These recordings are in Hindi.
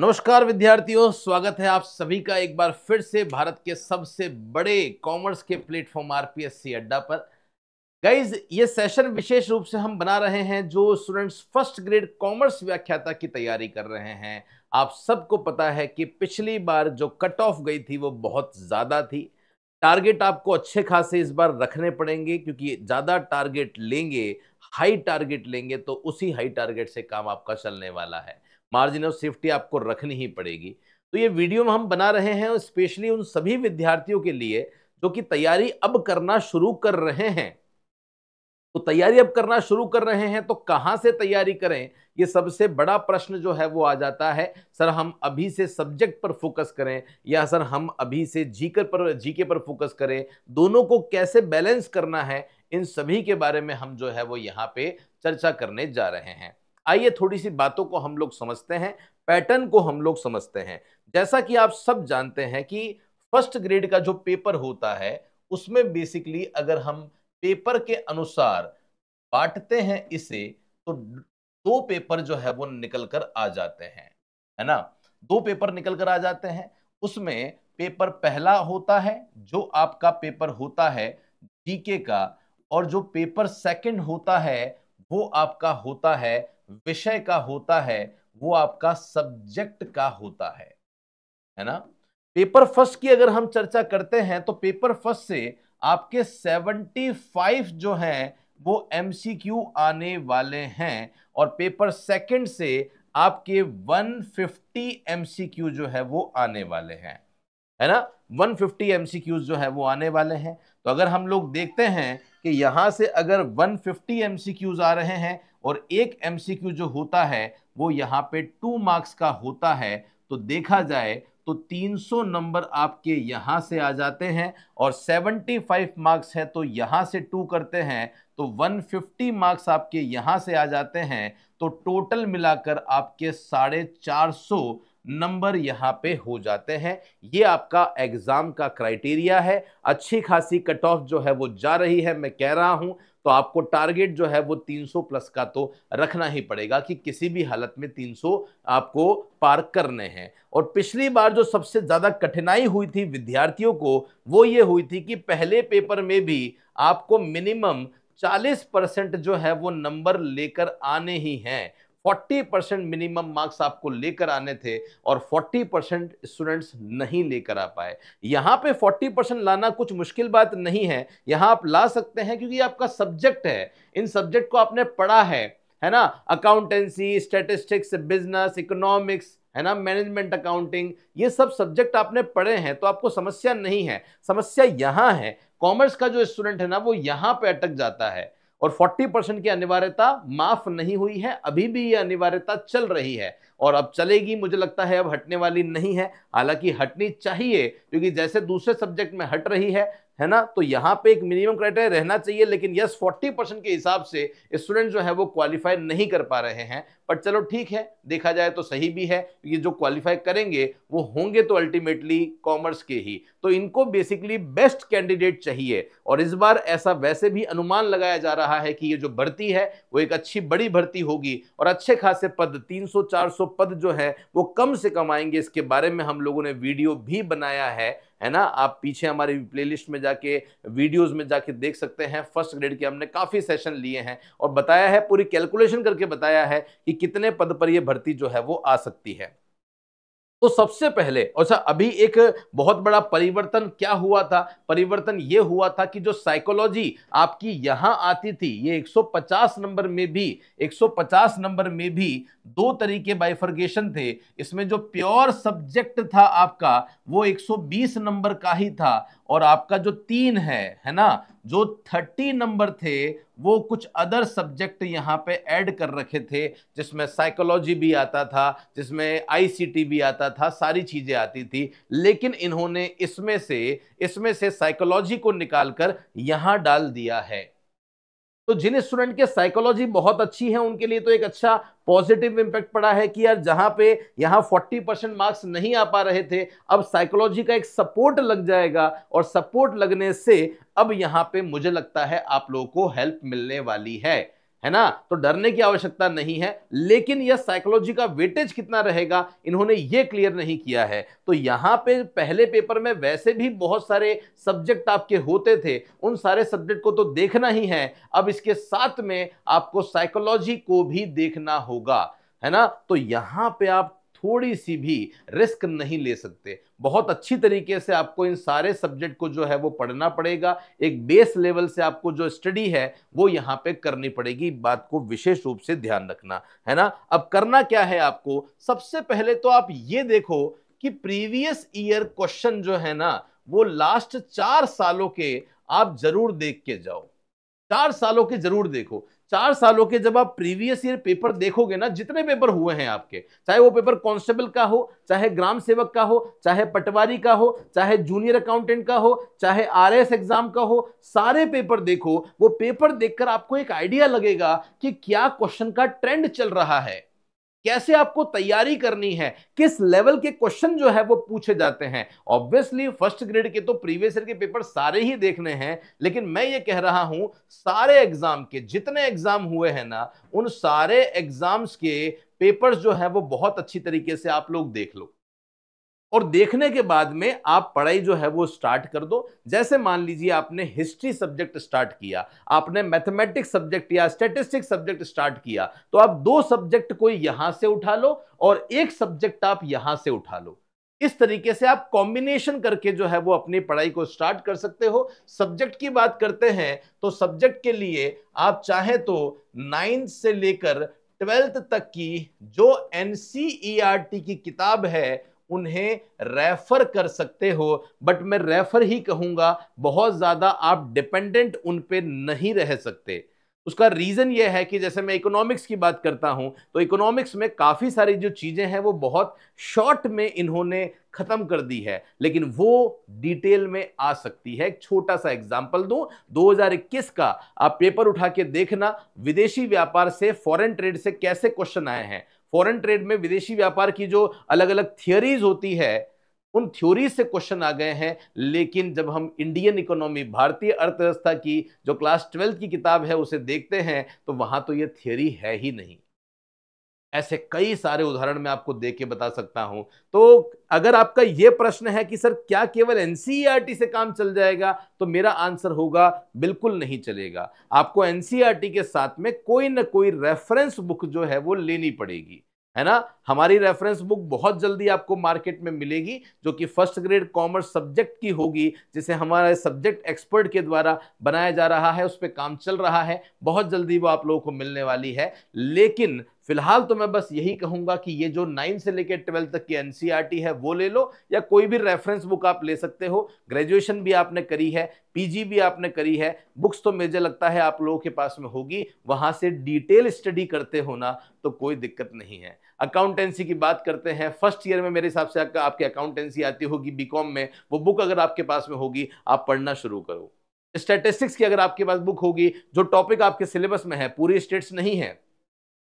नमस्कार विद्यार्थियों स्वागत है आप सभी का एक बार फिर से भारत के सबसे बड़े कॉमर्स के प्लेटफॉर्म आरपीएससी अड्डा पर गाइज ये सेशन विशेष रूप से हम बना रहे हैं जो स्टूडेंट्स फर्स्ट ग्रेड कॉमर्स व्याख्याता की तैयारी कर रहे हैं आप सबको पता है कि पिछली बार जो कट ऑफ गई थी वो बहुत ज़्यादा थी टारगेट आपको अच्छे खासे इस बार रखने पड़ेंगे क्योंकि ज़्यादा टारगेट लेंगे हाई टारगेट लेंगे तो उसी हाई टारगेट से काम आपका चलने वाला है मार्जिन ऑफ सेफ्टी आपको रखनी ही पड़ेगी तो ये वीडियो हम बना रहे हैं स्पेशली उन सभी विद्यार्थियों के लिए जो कि तैयारी अब करना शुरू कर रहे हैं तो तैयारी अब करना शुरू कर रहे हैं तो कहाँ से तैयारी करें ये सबसे बड़ा प्रश्न जो है वो आ जाता है सर हम अभी से सब्जेक्ट पर फोकस करें या सर हम अभी से जीकर पर जीके पर फोकस करें दोनों को कैसे बैलेंस करना है इन सभी के बारे में हम जो है वो यहाँ पे चर्चा करने जा रहे हैं आइए थोड़ी सी बातों को हम लोग समझते हैं पैटर्न को हम लोग समझते हैं जैसा कि आप सब जानते हैं कि फर्स्ट ग्रेड का जो पेपर होता है उसमें बेसिकली अगर हम पेपर के अनुसार बांटते हैं इसे तो दो पेपर जो है वो निकल कर आ जाते हैं है ना दो पेपर निकल कर आ जाते हैं उसमें पेपर पहला होता है जो आपका पेपर होता है जीके का और जो पेपर सेकंड होता है वो आपका होता है विषय का होता है वो आपका सब्जेक्ट का होता है है ना पेपर फर्स्ट की अगर हम चर्चा करते हैं तो पेपर फर्स्ट से आपके 75 जो हैं वो एमसीक्यू आने वाले हैं और पेपर सेकंड से आपके 150 एमसीक्यू जो है वो आने वाले हैं है ना 150 फिफ्टी जो है वो आने वाले हैं तो अगर हम लोग देखते हैं कि यहां से अगर 150 फिफ्टी आ रहे हैं और एक एमसीक्यू जो होता है वो यहाँ पे टू मार्क्स का होता है तो देखा जाए तो 300 नंबर आपके यहाँ से आ जाते हैं और 75 मार्क्स है तो यहाँ से टू करते हैं तो 150 मार्क्स आपके यहाँ से आ जाते हैं तो टोटल मिलाकर आपके साढ़े चार सौ नंबर यहाँ पे हो जाते हैं ये आपका एग्ज़ाम का क्राइटेरिया है अच्छी खासी कट ऑफ जो है वो जा रही है मैं कह रहा हूँ तो आपको टारगेट जो है वो 300 प्लस का तो रखना ही पड़ेगा कि किसी भी हालत में 300 आपको पार करने हैं और पिछली बार जो सबसे ज़्यादा कठिनाई हुई थी विद्यार्थियों को वो ये हुई थी कि पहले पेपर में भी आपको मिनिमम 40 परसेंट जो है वो नंबर लेकर आने ही हैं 40 परसेंट मिनिमम मार्क्स आपको लेकर आने थे और 40 परसेंट स्टूडेंट्स नहीं लेकर आ पाए यहाँ पे 40 परसेंट लाना कुछ मुश्किल बात नहीं है यहाँ आप ला सकते हैं क्योंकि आपका सब्जेक्ट है इन सब्जेक्ट को आपने पढ़ा है है ना अकाउंटेंसी स्टेटिस्टिक्स बिजनेस इकोनॉमिक्स है ना मैनेजमेंट अकाउंटिंग ये सब सब्जेक्ट आपने पढ़े हैं तो आपको समस्या नहीं है समस्या यहाँ है कॉमर्स का जो स्टूडेंट है ना वो यहाँ पे अटक जाता है और 40 परसेंट की अनिवार्यता माफ नहीं हुई है अभी भी ये अनिवार्यता चल रही है और अब चलेगी मुझे लगता है अब हटने वाली नहीं है हालांकि हटनी चाहिए क्योंकि जैसे दूसरे सब्जेक्ट में हट रही है है ना तो यहाँ पे एक मिनिमम क्राइटेरिया रहना चाहिए लेकिन यस फोर्टी परसेंट के हिसाब से स्टूडेंट जो है वो क्वालिफाई नहीं कर पा रहे हैं बट चलो ठीक है देखा जाए तो सही भी है ये जो क्वालिफाई करेंगे वो होंगे तो अल्टीमेटली कॉमर्स के ही तो इनको बेसिकली बेस्ट कैंडिडेट चाहिए और इस बार ऐसा वैसे भी अनुमान लगाया जा रहा है कि ये जो भर्ती है वो एक अच्छी बड़ी भर्ती होगी और अच्छे खासे पद तीन सौ पद जो है वो कम से कम आएंगे इसके बारे में हम लोगों ने वीडियो भी बनाया है है ना आप पीछे हमारी प्लेलिस्ट में जाके वीडियोस में जाके देख सकते हैं फर्स्ट ग्रेड के हमने काफ़ी सेशन लिए हैं और बताया है पूरी कैलकुलेशन करके बताया है कि कितने पद पर ये भर्ती जो है वो आ सकती है तो सबसे पहले और अच्छा, अभी एक बहुत बड़ा परिवर्तन क्या हुआ था परिवर्तन ये हुआ था कि जो साइकोलॉजी आपकी यहाँ आती थी ये 150 नंबर में भी 150 नंबर में भी दो तरीके बाइफर्गेशन थे इसमें जो प्योर सब्जेक्ट था आपका वो 120 नंबर का ही था और आपका जो तीन है है ना जो थर्टी नंबर थे वो कुछ अदर सब्जेक्ट यहाँ पे ऐड कर रखे थे जिसमें साइकोलॉजी भी आता था जिसमें आईसीटी भी आता था सारी चीज़ें आती थी लेकिन इन्होंने इसमें से इसमें से साइकोलॉजी को निकाल कर यहाँ डाल दिया है तो जिन स्टूडेंट के साइकोलॉजी बहुत अच्छी है उनके लिए तो एक अच्छा पॉजिटिव इम्पैक्ट पड़ा है कि यार जहाँ पे यहाँ 40 परसेंट मार्क्स नहीं आ पा रहे थे अब साइकोलॉजी का एक सपोर्ट लग जाएगा और सपोर्ट लगने से अब यहाँ पे मुझे लगता है आप लोगों को हेल्प मिलने वाली है है ना तो डरने की आवश्यकता नहीं है लेकिन यह साइकोलॉजी का वेटेज कितना रहेगा इन्होंने यह क्लियर नहीं किया है तो यहां पे पहले पेपर में वैसे भी बहुत सारे सब्जेक्ट आपके होते थे उन सारे सब्जेक्ट को तो देखना ही है अब इसके साथ में आपको साइकोलॉजी को भी देखना होगा है ना तो यहां पे आप थोड़ी सी भी रिस्क नहीं ले सकते बहुत अच्छी तरीके से आपको इन सारे सब्जेक्ट को जो है वो पढ़ना पड़ेगा एक बेस लेवल से आपको जो स्टडी है वो यहाँ पे करनी पड़ेगी बात को विशेष रूप से ध्यान रखना है ना अब करना क्या है आपको सबसे पहले तो आप ये देखो कि प्रीवियस ईयर क्वेश्चन जो है ना वो लास्ट चार सालों के आप जरूर देख के जाओ चार सालों के जरूर देखो चार सालों के जब आप प्रीवियस ईयर पेपर देखोगे ना जितने पेपर हुए हैं आपके चाहे वो पेपर कांस्टेबल का हो चाहे ग्राम सेवक का हो चाहे पटवारी का हो चाहे जूनियर अकाउंटेंट का हो चाहे आरएएस एग्जाम का हो सारे पेपर देखो वो पेपर देखकर आपको एक आइडिया लगेगा कि क्या क्वेश्चन का ट्रेंड चल रहा है कैसे आपको तैयारी करनी है किस लेवल के क्वेश्चन जो है वो पूछे जाते हैं ऑब्वियसली फर्स्ट ग्रेड के तो प्रीवियस ईयर के पेपर सारे ही देखने हैं लेकिन मैं ये कह रहा हूं सारे एग्जाम के जितने एग्जाम हुए हैं ना उन सारे एग्जाम्स के पेपर्स जो है वो बहुत अच्छी तरीके से आप लोग देख लो और देखने के बाद में आप पढ़ाई जो है वो स्टार्ट कर दो जैसे मान लीजिए आपने हिस्ट्री सब्जेक्ट स्टार्ट किया आपने मैथमेटिक्स सब्जेक्ट या स्टेटिस्टिक्स सब्जेक्ट स्टार्ट किया तो आप दो सब्जेक्ट को यहां से उठा लो और एक सब्जेक्ट आप यहां से उठा लो इस तरीके से आप कॉम्बिनेशन करके जो है वो अपनी पढ़ाई को स्टार्ट कर सकते हो सब्जेक्ट की बात करते हैं तो सब्जेक्ट के लिए आप चाहे तो नाइन्थ से लेकर ट्वेल्थ तक की जो एन e की किताब है उन्हें रेफ़र कर सकते हो बट मैं रेफ़र ही कहूँगा बहुत ज़्यादा आप डिपेंडेंट उन पर नहीं रह सकते उसका रीज़न यह है कि जैसे मैं इकोनॉमिक्स की बात करता हूँ तो इकोनॉमिक्स में काफ़ी सारी जो चीज़ें हैं वो बहुत शॉर्ट में इन्होंने ख़त्म कर दी है लेकिन वो डिटेल में आ सकती है एक छोटा सा एग्जाम्पल दूँ 2021 का आप पेपर उठा के देखना विदेशी व्यापार से फॉरेन ट्रेड से कैसे क्वेश्चन आए हैं फॉरेन ट्रेड में विदेशी व्यापार की जो अलग अलग थियोरीज होती है उन थ्योरीज से क्वेश्चन आ गए हैं लेकिन जब हम इंडियन इकोनॉमी भारतीय अर्थव्यवस्था की जो क्लास ट्वेल्थ की किताब है उसे देखते हैं तो वहाँ तो ये थियोरी है ही नहीं ऐसे कई सारे उदाहरण मैं आपको दे के बता सकता हूं तो अगर आपका यह प्रश्न है कि सर क्या केवल एनसीईआरटी e से काम चल जाएगा तो मेरा आंसर होगा बिल्कुल नहीं चलेगा आपको एनसीईआरटी e के साथ में कोई ना कोई रेफरेंस बुक जो है वो लेनी पड़ेगी है ना हमारी रेफरेंस बुक बहुत जल्दी आपको मार्केट में मिलेगी जो कि फर्स्ट ग्रेड कॉमर्स सब्जेक्ट की होगी जिसे हमारे सब्जेक्ट एक्सपर्ट के द्वारा बनाया जा रहा है उस पर काम चल रहा है बहुत जल्दी वो आप लोगों को मिलने वाली है लेकिन फिलहाल तो मैं बस यही कहूंगा कि ये जो नाइन से लेकर ट्वेल्थ तक की एनसीईआरटी e है वो ले लो या कोई भी रेफरेंस बुक आप ले सकते हो ग्रेजुएशन भी आपने करी है पीजी भी आपने करी है बुक्स तो मुझे लगता है आप लोगों के पास में होगी वहां से डिटेल स्टडी करते हो ना तो कोई दिक्कत नहीं है अकाउंटेंसी की बात करते हैं फर्स्ट ईयर में मेरे हिसाब से आपका आपकी अकाउंटेंसी आती होगी बीकॉम में वो बुक अगर आपके पास में होगी आप पढ़ना शुरू करो स्टेटिस्टिक्स की अगर आपके पास बुक होगी जो टॉपिक आपके सिलेबस में है पूरी स्टेट्स नहीं है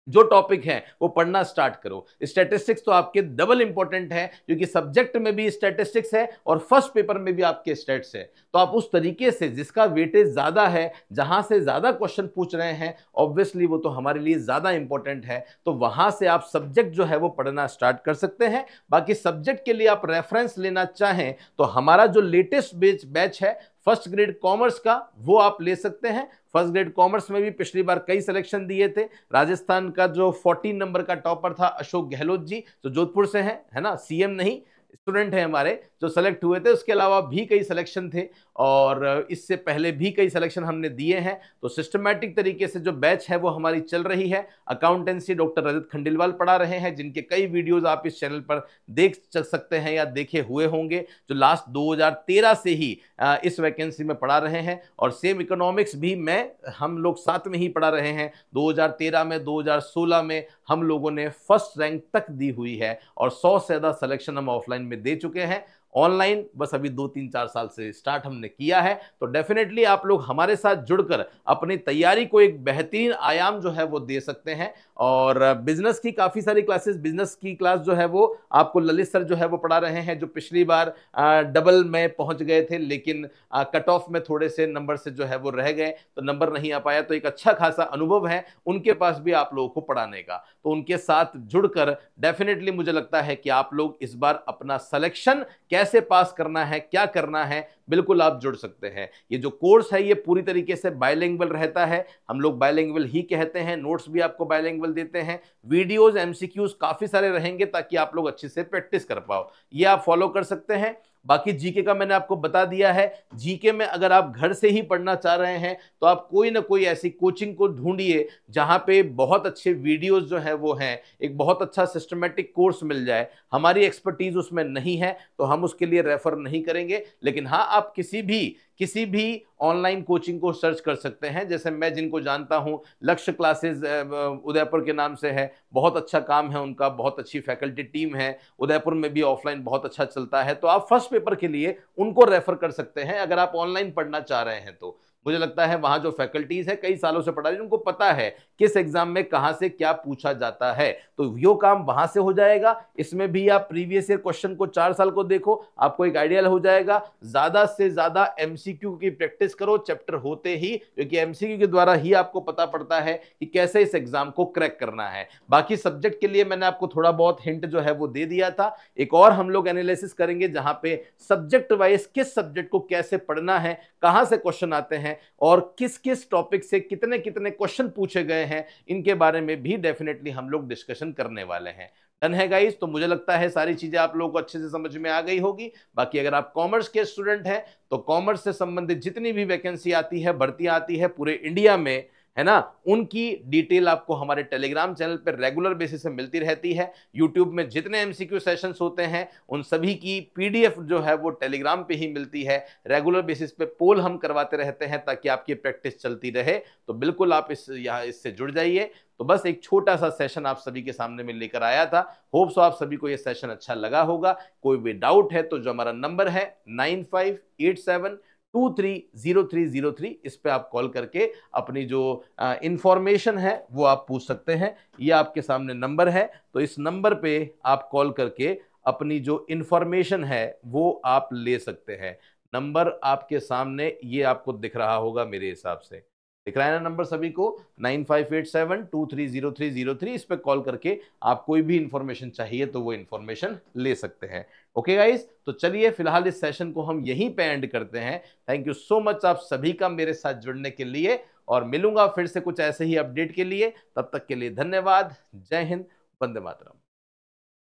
जो टॉपिक है वो पढ़ना स्टार्ट करो स्टैटिस्टिक्स तो आपके डबल इंपॉर्टेंट है क्योंकि सब्जेक्ट में भी स्टैटिस्टिक्स है और फर्स्ट पेपर में भी आपके स्टेट्स है तो आप उस तरीके से जिसका वेटेज ज़्यादा है जहाँ से ज़्यादा क्वेश्चन पूछ रहे हैं ऑब्वियसली वो तो हमारे लिए ज़्यादा इंपॉर्टेंट है तो वहाँ से आप सब्जेक्ट जो है वो पढ़ना स्टार्ट कर सकते हैं बाकी सब्जेक्ट के लिए आप रेफरेंस लेना चाहें तो हमारा जो लेटेस्ट बेच बैच है फर्स्ट ग्रेड कॉमर्स का वो आप ले सकते हैं फर्स्ट ग्रेड कॉमर्स में भी पिछली बार कई सिलेक्शन दिए थे राजस्थान का जो 14 नंबर का टॉपर था अशोक गहलोत जी जो जोधपुर से हैं है ना सीएम नहीं स्टूडेंट हैं हमारे जो सेलेक्ट हुए थे उसके अलावा भी कई सिलेक्शन थे और इससे पहले भी कई सिलेक्शन हमने दिए हैं तो सिस्टमेटिक तरीके से जो बैच है वो हमारी चल रही है अकाउंटेंसी डॉक्टर रजत खंडेलवाल पढ़ा रहे हैं जिनके कई वीडियोस आप इस चैनल पर देख सकते हैं या देखे हुए होंगे जो लास्ट 2013 से ही इस वैकेंसी में पढ़ा रहे हैं और सेम इकोनॉमिक्स भी मैं हम लोग साथ में ही पढ़ा रहे हैं दो में दो में हम लोगों ने फर्स्ट रैंक तक दी हुई है और सौ से ज़्यादा सलेक्शन हम ऑफलाइन में दे चुके हैं ऑनलाइन बस अभी दो तीन चार साल से स्टार्ट हमने किया है तो डेफिनेटली आप लोग हमारे साथ जुड़कर अपनी तैयारी को एक बेहतरीन आयाम जो है वो दे सकते हैं और बिजनेस की काफ़ी सारी क्लासेस बिजनेस की क्लास जो है वो आपको ललित सर जो है वो पढ़ा रहे हैं जो पिछली बार डबल में पहुंच गए थे लेकिन कट ऑफ में थोड़े से नंबर से जो है वो रह गए तो नंबर नहीं आ पाया तो एक अच्छा खासा अनुभव है उनके पास भी आप लोगों को पढ़ाने का तो उनके साथ जुड़कर डेफिनेटली मुझे लगता है कि आप लोग इस बार अपना सलेक्शन कैसे कैसे पास करना है क्या करना है बिल्कुल आप जुड़ सकते हैं ये जो कोर्स है ये पूरी तरीके से बायलैंग्वल रहता है हम लोग बायलैंग्वल ही कहते हैं नोट्स भी आपको बायलैंग्वल देते हैं वीडियोस एमसीक्यूज काफ़ी सारे रहेंगे ताकि आप लोग अच्छे से प्रैक्टिस कर पाओ ये आप फॉलो कर सकते हैं बाकी जीके का मैंने आपको बता दिया है जीके में अगर आप घर से ही पढ़ना चाह रहे हैं तो आप कोई ना कोई ऐसी कोचिंग को ढूंढिए जहाँ पे बहुत अच्छे वीडियोस जो है वो हैं एक बहुत अच्छा सिस्टमेटिक कोर्स मिल जाए हमारी एक्सपर्टीज़ उसमें नहीं है तो हम उसके लिए रेफ़र नहीं करेंगे लेकिन हाँ आप किसी भी किसी भी ऑनलाइन कोचिंग को सर्च कर सकते हैं जैसे मैं जिनको जानता हूँ लक्ष्य क्लासेस उदयपुर के नाम से है बहुत अच्छा काम है उनका बहुत अच्छी फैकल्टी टीम है उदयपुर में भी ऑफलाइन बहुत अच्छा चलता है तो आप फर्स्ट पेपर के लिए उनको रेफर कर सकते हैं अगर आप ऑनलाइन पढ़ना चाह रहे हैं तो मुझे लगता है वहां जो फैकल्टीज़ है कई सालों से पढ़ा रही उनको पता है किस एग्ज़ाम में कहां से क्या पूछा जाता है तो यो काम वहां से हो जाएगा इसमें भी आप प्रीवियस ईयर क्वेश्चन को चार साल को देखो आपको एक आइडियल हो जाएगा ज़्यादा से ज़्यादा एम की प्रैक्टिस करो चैप्टर होते ही क्योंकि एमसीक्यू के द्वारा ही आपको पता पड़ता है कि कैसे इस एग्ज़ाम को क्रैक करना है बाकी सब्जेक्ट के लिए मैंने आपको थोड़ा बहुत हिंट जो है वो दे दिया था एक और हम लोग एनालिसिस करेंगे जहां पे सब्जेक्ट वाइज किस सब्जेक्ट को कैसे पढ़ना है कहाँ से क्वेश्चन आते हैं और किस किस टॉपिक से कितने कितने क्वेश्चन पूछे गए हैं इनके बारे में भी डेफिनेटली हम लोग डिस्कशन करने वाले हैं डन है गाइज तो मुझे लगता है सारी चीज़ें आप लोगों को अच्छे से समझ में आ गई होगी बाकी अगर आप कॉमर्स के स्टूडेंट हैं तो कॉमर्स से संबंधित जितनी भी वैकेंसी आती है भर्ती आती है पूरे इंडिया में है ना उनकी डिटेल आपको हमारे टेलीग्राम चैनल पर रेगुलर बेसिस से मिलती रहती है यूट्यूब में जितने एमसीक्यू सेशंस होते हैं उन सभी की पीडीएफ जो है वो टेलीग्राम पे ही मिलती है रेगुलर बेसिस पे पोल हम करवाते रहते हैं ताकि आपकी प्रैक्टिस चलती रहे तो बिल्कुल आप इस यहाँ इससे जुड़ जाइए तो बस एक छोटा सा सेशन आप सभी के सामने में लेकर आया था होप सो आप सभी को ये सेशन अच्छा लगा होगा कोई भी डाउट है तो जो हमारा नंबर है nine five eight seven two three zero three zero three इस पर आप कॉल करके अपनी जो इंफॉर्मेशन है वो आप पूछ सकते हैं ये आपके सामने नंबर है तो इस नंबर पे आप कॉल करके अपनी जो इंफॉर्मेशन है वो आप ले सकते हैं नंबर आपके सामने ये आपको दिख रहा होगा मेरे हिसाब से दिख रहा है ना नंबर सभी को nine five eight seven two three zero three zero three इस पर कॉल करके आप कोई भी इंफॉर्मेशन चाहिए तो वो इन्फॉर्मेशन ले सकते हैं ओके गाइज तो चलिए फिलहाल इस सेशन को हम यहीं पे एंड करते हैं थैंक यू सो मच आप सभी का मेरे साथ जुड़ने के लिए और मिलूंगा फिर से कुछ ऐसे ही अपडेट के लिए तब तक के लिए धन्यवाद जय हिंद वंदे मातरम